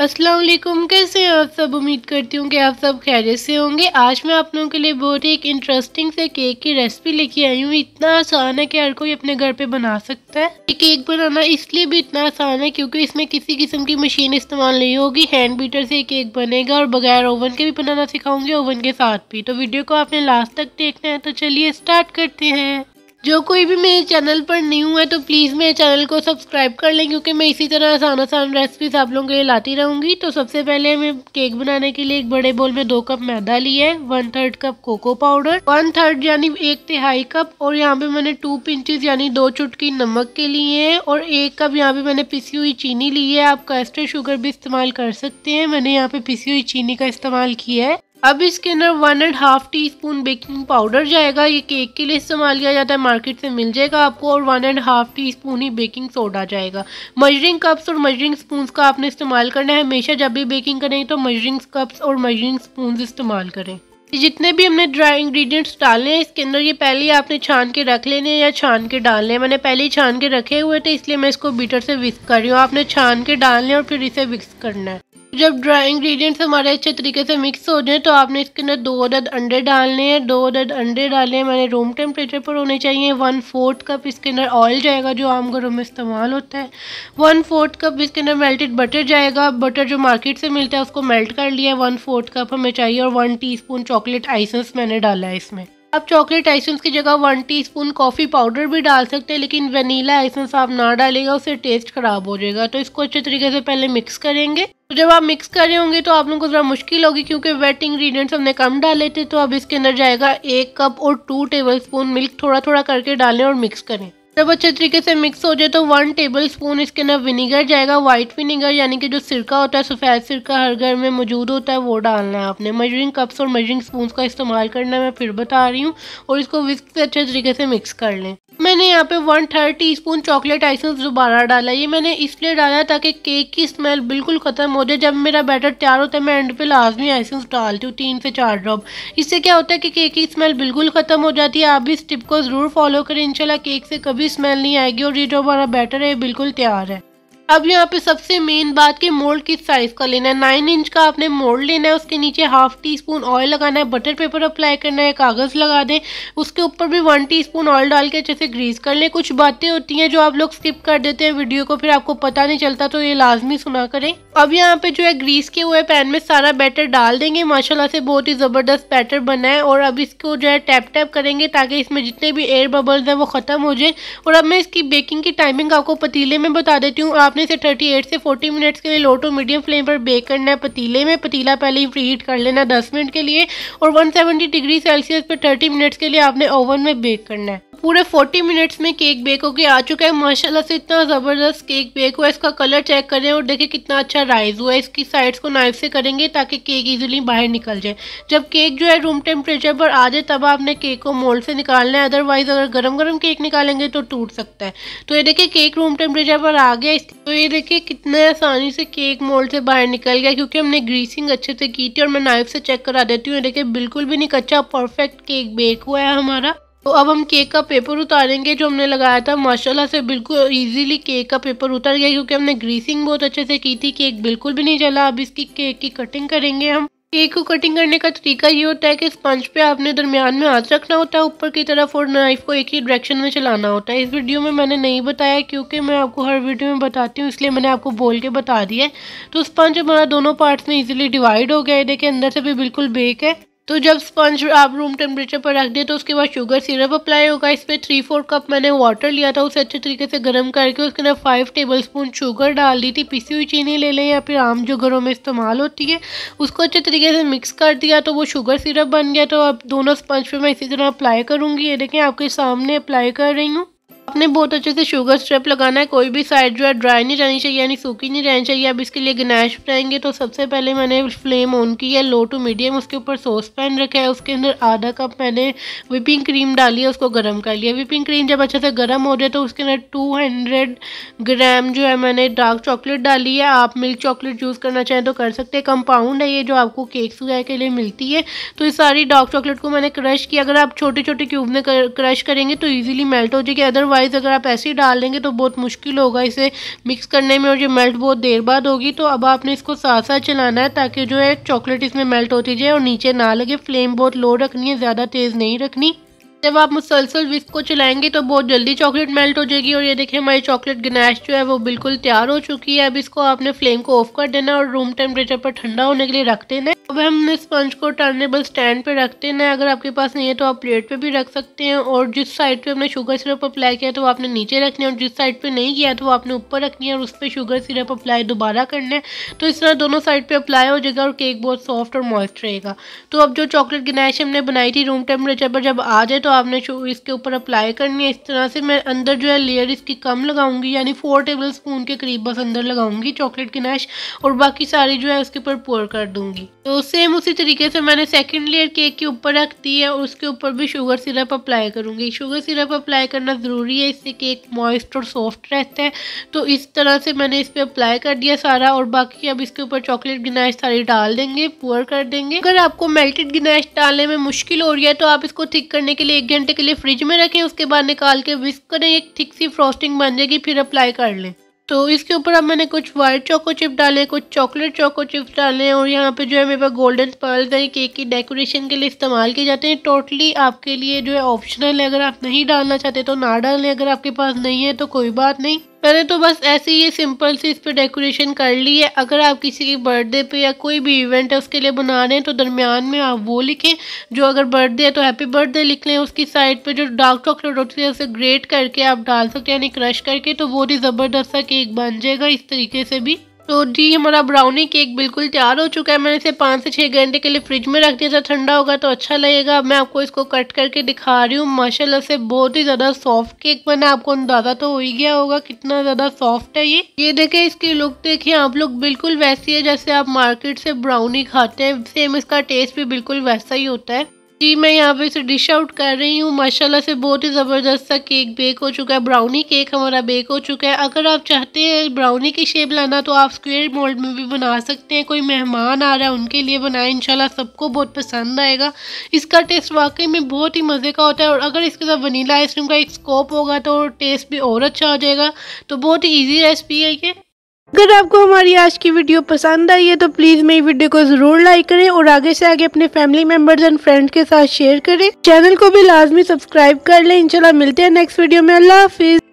अस्सलाम वालेकुम कैसे हैं आप सब उम्मीद करती हूँ कि आप सब खैरियत से होंगे आज मैं आप लोगों के लिए बहुत ही एक इंटरेस्टिंग से केक की रेसिपी लेके आई हूँ इतना आसान है कि हर कोई अपने घर पे बना सकता है ये केक बनाना इसलिए भी इतना आसान है क्योंकि इसमें किसी किस्म की मशीन इस्तेमाल नहीं होगी हैंड बीटर से केक बनेगा और बगैर ओवन के भी बनाना सिखाऊंगी ओवन के साथ भी तो वीडियो को आपने लास्ट तक देखना है तो चलिए स्टार्ट करते हैं जो कोई भी मेरे चैनल पर न्यू है तो प्लीज़ मेरे चैनल को सब्सक्राइब कर लें क्योंकि मैं इसी तरह आसान आसान रेसिपीज आप लोगों के लिए लाती रहूँगी तो सबसे पहले हमें केक बनाने के लिए एक बड़े बोल में दो कप मैदा लिया है one third cup cocoa powder one third यानी एक तिहाई कप और यहाँ पे मैंने टू पिंचज यानी दो चुटकी नमक के लिए है और एक कप यहाँ पे मैंने पिसी हुई चीनी ली है आप कस्टर्ड शुगर भी इस्तेमाल कर सकते हैं मैंने यहाँ पे पिसी हुई चीनी का इस्तेमाल किया है अब इसके अंदर one and half teaspoon baking powder जाएगा ये केक के लिए इस्तेमाल किया जाता है मार्केट से मिल जाएगा आपको और one and half teaspoon ही बेकिंग सोडा जाएगा मजरिंग कप्स और मजरिंग स्पून का आपने इस्तेमाल करना है हमेशा जब भी बेकिंग करें तो मजरिंग कप्स और मजरिंग स्पून इस्तेमाल करें जितने भी हमने ड्राई इंग्रेडिएंट्स डाले हैं इसके अंदर ये पहले ही आपने छान के रख लेने हैं या छान के डालने हैं मैंने पहले ही छान के रखे हुए थे इसलिए मैं इसको बीटर से विक्स कर रही हूँ आपने छान के डालने और फिर इसे विक्स करना है जब ड्राई इंग्रेडिएंट्स हमारे अच्छे तरीके से मिक्स हो जाए तो आपने इसके अंदर दो अदद अंडे डालने हैं दो अदद अंडे डाले मैंने रूम टेम्परेचर पर होने चाहिए वन फोर्थ कप इसके अंदर ऑयल जाएगा जो आम घरों में इस्तेमाल होता है वन फोर्थ कप इसके अंदर मेल्टेड बटर जाएगा बटर जो मार्केट से मिलता है उसको मेल्ट कर लिया वन फोर्थ कप हमें चाहिए और वन टी चॉकलेट आइसेंस मैंने डाला है इसमें आप चॉकलेट एसेंस की जगह वन टीस्पून कॉफ़ी पाउडर भी डाल सकते हैं लेकिन वनीला एसेंस आप ना डालेगा उससे टेस्ट ख़राब हो जाएगा तो इसको अच्छे तरीके से पहले मिक्स करेंगे तो जब आप मिक्स कर रहे होंगे तो आप लोगों को ज़रा मुश्किल होगी क्योंकि वेट इंग्रेडिएंट्स हमने कम डाले थे तो अब इसके अंदर जाएगा एक कप और टू टेबल स्पून मिल्क थोड़ा थोड़ा करके डालें और मिक्स करें जब अच्छे तरीके से मिक्स हो जाए तो वन टेबल स्पून इसके अंदर विनीगर जाएगा वाइट विनीगर यानी कि जो सिरका होता है सफ़ेद सिरका हर घर में मौजूद होता है वो डालना है आपने मेजरिंग कप्स और मेजरिंग स्पून का इस्तेमाल करना है मैं फिर बता रही हूँ और इसको विस्क से अच्छे तरीके से मिक्स कर लें मैंने यहाँ पे one third teaspoon chocolate icing दोबारा डाला ये मैंने इसलिए डाला ताकि केक की स्मेल बिल्कुल ख़त्म हो जाए जब मेरा बैटर तैयार होता है मैं एंड पे लाजमी आइसेंस डालती हूँ तीन से चार ड्रॉप इससे क्या होता है कि केक की स्मेल बिल्कुल ख़त्म हो जाती है आप भी इस टिप को ज़रूर फॉलो करें इनशाला केक से कभी स्मेल नहीं आएगी और ये जो हमारा बैटर है बिल्कुल तैयार है अब यहाँ पे सबसे मेन बात कि मोल्ड किस साइज़ का लेना है नाइन इंच का आपने मोल्ड लेना है उसके नीचे हाफ टी स्पून ऑयल लगाना है बटर पेपर अप्लाई करना है कागज़ लगा दें उसके ऊपर भी वन टी स्पून ऑयल डाल के अच्छे से ग्रीस कर लें कुछ बातें होती हैं जो आप लोग स्किप कर देते हैं वीडियो को फिर आपको पता नहीं चलता तो ये लाजमी सुना करें अब यहाँ पे जो है ग्रीस किए हुए पैन में सारा बैटर डाल देंगे माशाला से बहुत ही ज़बरदस्त बैटर बना है और अब इसको जो है टैप टैप करेंगे ताकि इसमें जितने भी एयर बबल्स हैं वो ख़त्म हो जाए और अब मैं इसकी बेकिंग की टाइमिंग आपको पतीले में बता देती हूँ आप आपने इसे 38 से 40 मिनट्स के लिए लो टू मीडियम फ्लेम पर बेक करना है पतीले में पतीला पहले ही प्री हीट कर लेना 10 मिनट के लिए और 170 डिग्री सेल्सियस पर 30 मिनट्स के लिए आपने ओवन में बेक करना है पूरे 40 मिनट्स में केक बेक होके आ चुका है माशाल्लाह से इतना ज़बरदस्त केक बेक हुआ है इसका कलर चेक करें और देखिए कितना अच्छा राइज़ हुआ है इसकी साइड्स को नाइफ से करेंगे ताकि केक इजीली बाहर निकल जाए जब केक जो है रूम टेम्परेचर पर आ जाए तब आपने केक को मोल्ड से निकालना है अदरवाइज़ अगर गर्म गर्म केक निकालेंगे तो टूट सकता है तो ये देखिए केक रूम टेम्परेचर पर आ गया तो ये देखिए कितने आसानी से केक मोल्ड से बाहर निकल गया क्योंकि हमने ग्रीसिंग अच्छे से की थी और मैं नाइफ से चेक करा देती हूँ देखिए बिल्कुल भी नहीं कच्चा परफेक्ट केक बेक हुआ है हमारा तो अब हम केक का पेपर उतारेंगे जो हमने लगाया था माशाल्लाह से बिल्कुल इजीली केक का पेपर उतर गया क्योंकि हमने ग्रीसिंग बहुत अच्छे से की थी केक बिल्कुल भी नहीं जला अब इसकी केक की कटिंग करेंगे हम केक को कटिंग करने का तरीका ये होता है कि स्पंज पे आपने दरमियान में हाथ रखना होता है ऊपर की तरफ और नाइफ को एक ही डायरेक्शन में चलाना होता है इस वीडियो में मैंने नहीं बताया क्योंकि मैं आपको हर वीडियो में बताती हूँ इसलिए मैंने आपको बोल के बता दिया है तो स्पंज हमारा दोनों पार्ट्स में इजीली डिवाइड हो गया है देखिए अंदर से भी बिल्कुल बेक है तो जब स्पंज आप रूम टेम्परेचर पर रख दें तो उसके बाद शुगर सिरप अप्लाई होगा इसमें थ्री फोर कप मैंने वाटर लिया था उसे अच्छे तरीके से गर्म करके उसके अंदर फाइव टेबल स्पून शुगर डाल दी थी पिसी हुई चीनी ले लें या फिर आम जो घरों में इस्तेमाल होती है उसको अच्छे तरीके से मिक्स कर दिया तो वो शुगर सिरप बन गया तो अब दोनों स्पंज पर मैं इसी तरह अप्लाई करूँगी ये देखें आपके सामने अप्लाई कर रही हूँ आपने बहुत अच्छे से शुगर स्ट्रेप लगाना है कोई भी साइड जो है ड्राई नहीं रहनी चाहिए यानी सूखी नहीं रहनी चाहिए अब इसके लिए गनाश बनाएंगे तो सबसे पहले मैंने फ्लेम ऑन की है लो टू मीडियम उसके ऊपर सॉस पैन रखा है उसके अंदर आधा कप मैंने विपिंग क्रीम डाली है उसको गर्म कर लिया विपिंग क्रीम जब अच्छे से गर्म हो जाए तो उसके अंदर टू हंड्रेड ग्राम जो है मैंने डार्क चॉकलेट डाली है आप मिल्क चॉकलेट यूज़ करना चाहें तो कर सकते हैं कंपाउंड है ये जो आपको केक्स वगैरह के लिए मिलती है तो इस सारी डार्क चॉकलेट को मैंने क्रश किया अगर आप छोटे छोटे क्यूब में क्रश करेंगे तो ईजिली मेल्ट हो जाएगी अदरवाइज अदरवाइज़ अगर आप ऐसे ही डाल देंगे तो बहुत मुश्किल होगा इसे मिक्स करने में और ये मेल्ट बहुत देर बाद होगी तो अब आपने इसको साथ साथ चलाना है ताकि जो है चॉकलेट इसमें मेल्ट होती जाए और नीचे ना लगे फ्लेम बहुत लो रखनी है ज़्यादा तेज़ नहीं रखनी जब आप मुसलसल विस्क को चलाएंगे तो बहुत जल्दी चॉकलेट मेल्ट हो जाएगी और ये देखिए हमारी चॉकलेट गनाश जो है वो बिल्कुल तैयार हो चुकी है अब इसको आपने फ्लेम को ऑफ कर देना और रूम टेम्परेचर पर ठंडा होने के लिए रख देना अब हमने स्पंज को टर्नेबल स्टैंड पे रखते हैं अगर आपके पास नहीं है तो आप प्लेट पे भी रख सकते हैं और जिस साइड पे हमने शुगर सिरप अप्लाई किया तो वो आपने नीचे रखनी है और जिस साइड पे नहीं किया तो वो आपने ऊपर रखनी है और उस पर शुगर सिरप अप्लाई दोबारा करना है तो इस तरह दोनों साइड पर अप्लाई हो जाएगा और केक बहुत सॉफ्ट और मॉइस्ट रहेगा तो अब जो चॉकलेट गनाइश हमने बनाई थी रूम टेम्परेचर पर जब आ जाए तो आपने इसके ऊपर अप्लाई करनी है इस तरह से मैं अंदर जो है लेयर इसकी कम लगाऊंगी यानी फोर टेबल स्पून के करीब बस अंदर लगाऊंगी चॉकलेट गनाश और बाकी सारी जो है उसके ऊपर पोर कर दूंगी तो सेम उसी तरीके से मैंने सेकेंड लेयर केक के ऊपर रख दी है और उसके ऊपर भी शुगर सिरप अप्लाई करूँगी शुगर सिरप अप्लाई करना ज़रूरी है इससे केक मॉइस्ट और सॉफ्ट रहता है तो इस तरह से मैंने इस पर अप्लाई कर दिया सारा और बाकी अब इसके ऊपर चॉकलेट गिनाइश सारी डाल देंगे पुअर कर देंगे अगर आपको मेल्टेड गिनाइश डालने में मुश्किल हो रही है तो आप इसको थिक करने के लिए एक घंटे के लिए फ्रिज में रखें उसके बाद निकाल के विस्क करें एक थिक सी फ्रॉस्टिंग बन जाएगी फिर अप्लाई कर लें तो इसके ऊपर अब मैंने कुछ वाइट चोको चिप डाले कुछ चॉकलेट चोको चिप्स डाले और यहाँ पे जो है मेरे पास गोल्डन पर्ल्स हैं केक की डेकोरेशन के लिए इस्तेमाल किए जाते हैं टोटली आपके लिए जो है ऑप्शनल है अगर आप नहीं डालना चाहते तो ना डालें अगर आपके पास नहीं है तो कोई बात नहीं मैंने तो बस ऐसे ही सिंपल सी इस पर डेकोरेशन कर ली है अगर आप किसी की बर्थडे पे या कोई भी इवेंट है उसके लिए बना रहे हैं तो दरमियान में आप वो लिखें जो अगर बर्थडे है तो हैप्पी बर्थडे लिख लें उसकी साइड पे जो डार्क चॉकलेट होती है उसे ग्रेट करके आप डाल सकते हैं यानी क्रश करके तो बहुत ही ज़बरदस्त सा केक बन जाएगा इस तरीके से भी तो जी हमारा ब्राउनी केक बिल्कुल तैयार हो चुका है मैंने इसे पाँच से छः घंटे के लिए फ्रिज में रख दिया था ठंडा होगा तो अच्छा लगेगा मैं आपको इसको कट करके दिखा रही हूँ माशाल्लाह से बहुत ही ज़्यादा सॉफ्ट केक बना आपको अंदाज़ा तो हो ही गया होगा कितना ज़्यादा सॉफ्ट है ये ये देखें इसकी लुक देखिए आप लोग बिल्कुल वैसी है जैसे आप मार्केट से ब्राउनी खाते हैं सेम इसका टेस्ट भी बिल्कुल वैसा ही होता है जी मैं यहाँ पे इसे डिश आउट कर रही हूँ माशाल्लाह से बहुत ही ज़बरदस्त सा केक बेक हो चुका है ब्राउनी केक हमारा बेक हो चुका है अगर आप चाहते हैं ब्राउनी की शेप लाना तो आप स्क्वेयर मोल्ड में भी बना सकते हैं कोई मेहमान आ रहा है उनके लिए बनाए इंशाल्लाह सबको बहुत पसंद आएगा इसका टेस्ट वाकई में बहुत ही मज़े का होता है और अगर इसके साथ वनीला आइसक्रीम का एक स्कोप होगा तो टेस्ट भी और अच्छा हो जाएगा तो बहुत ही ईजी रेसिपी है ये अगर आपको हमारी आज की वीडियो पसंद आई है तो प्लीज़ मेरी वीडियो को ज़रूर लाइक करें और आगे से आगे अपने फैमिली मेंबर्स एंड फ्रेंड्स के साथ शेयर करें चैनल को भी लाजमी सब्सक्राइब कर लें इंशाल्लाह मिलते हैं नेक्स्ट वीडियो में अल्लाह हाफिज़